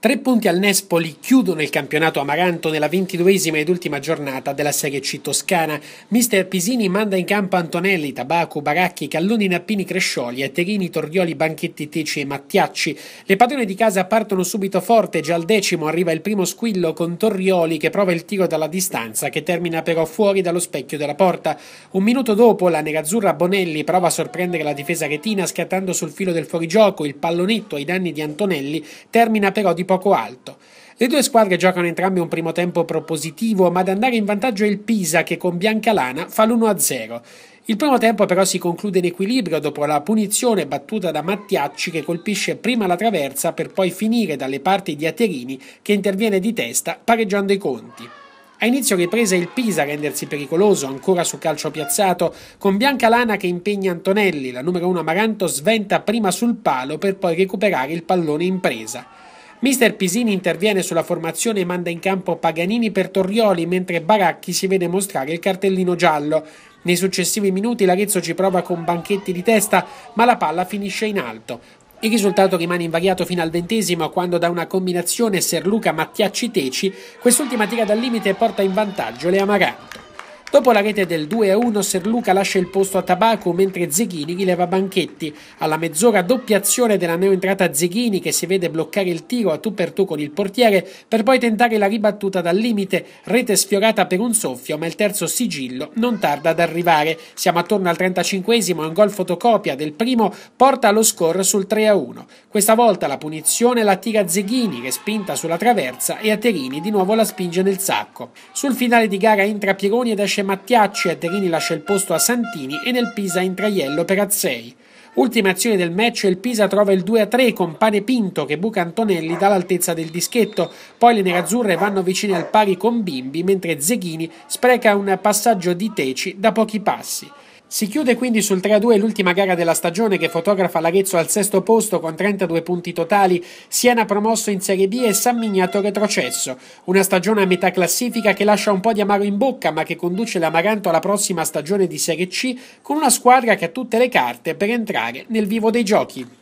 Tre punti al Nespoli chiudono il campionato amaranto nella ventiduesima ed ultima giornata della Serie C toscana. Mister Pisini manda in campo Antonelli, Tabaco, Baracchi, Calloni, Nappini, Crescioli, Eterini, Torrioli, Banchetti, Teci e Mattiacci. Le padrone di casa partono subito forte, già al decimo arriva il primo squillo con Torrioli che prova il tiro dalla distanza che termina però fuori dallo specchio della porta. Un minuto dopo la nerazzurra Bonelli prova a sorprendere la difesa retina scattando sul filo del fuorigioco il pallonetto ai danni di Antonelli, termina però di poco alto. Le due squadre giocano entrambe un primo tempo propositivo, ma ad andare in vantaggio è il Pisa che con Biancalana fa l'1-0. Il primo tempo però si conclude in equilibrio dopo la punizione battuta da Mattiacci che colpisce prima la traversa per poi finire dalle parti di Aterini che interviene di testa pareggiando i conti. A inizio ripresa il Pisa a rendersi pericoloso ancora su calcio piazzato, con Biancalana che impegna Antonelli, la numero 1 Amaranto sventa prima sul palo per poi recuperare il pallone in presa. Mister Pisini interviene sulla formazione e manda in campo Paganini per Torrioli, mentre Baracchi si vede mostrare il cartellino giallo. Nei successivi minuti l'Arezzo ci prova con banchetti di testa, ma la palla finisce in alto. Il risultato rimane invariato fino al ventesimo, quando da una combinazione Serluca Mattiacci Teci, quest'ultima tira dal limite e porta in vantaggio le Amaranto. Dopo la rete del 2-1 Serluca lascia il posto a Tabacco mentre Zeghini rileva Banchetti. Alla mezz'ora doppiazione azione della neoentrata Zeghini che si vede bloccare il tiro a tu per tu con il portiere per poi tentare la ribattuta dal limite, rete sfiorata per un soffio ma il terzo sigillo non tarda ad arrivare. Siamo attorno al 35esimo e un gol fotocopia del primo porta lo score sul 3-1. Questa volta la punizione la tira Zeghini che spinta sulla traversa e Aterini di nuovo la spinge nel sacco. Sul finale di gara entra Pieroni ed esce esce Mattiacci, Atterini lascia il posto a Santini e nel Pisa entra Iello per Azzei. Ultima azione del match, il Pisa trova il 2-3 con Pane Pinto che buca Antonelli dall'altezza del dischetto, poi le nerazzurre vanno vicine al pari con Bimbi mentre Zeghini spreca un passaggio di Teci da pochi passi. Si chiude quindi sul 3-2 l'ultima gara della stagione che fotografa l'Arezzo al sesto posto con 32 punti totali, Siena promosso in Serie B e San Mignato retrocesso. Una stagione a metà classifica che lascia un po' di amaro in bocca ma che conduce l'Amaranto alla prossima stagione di Serie C con una squadra che ha tutte le carte per entrare nel vivo dei giochi.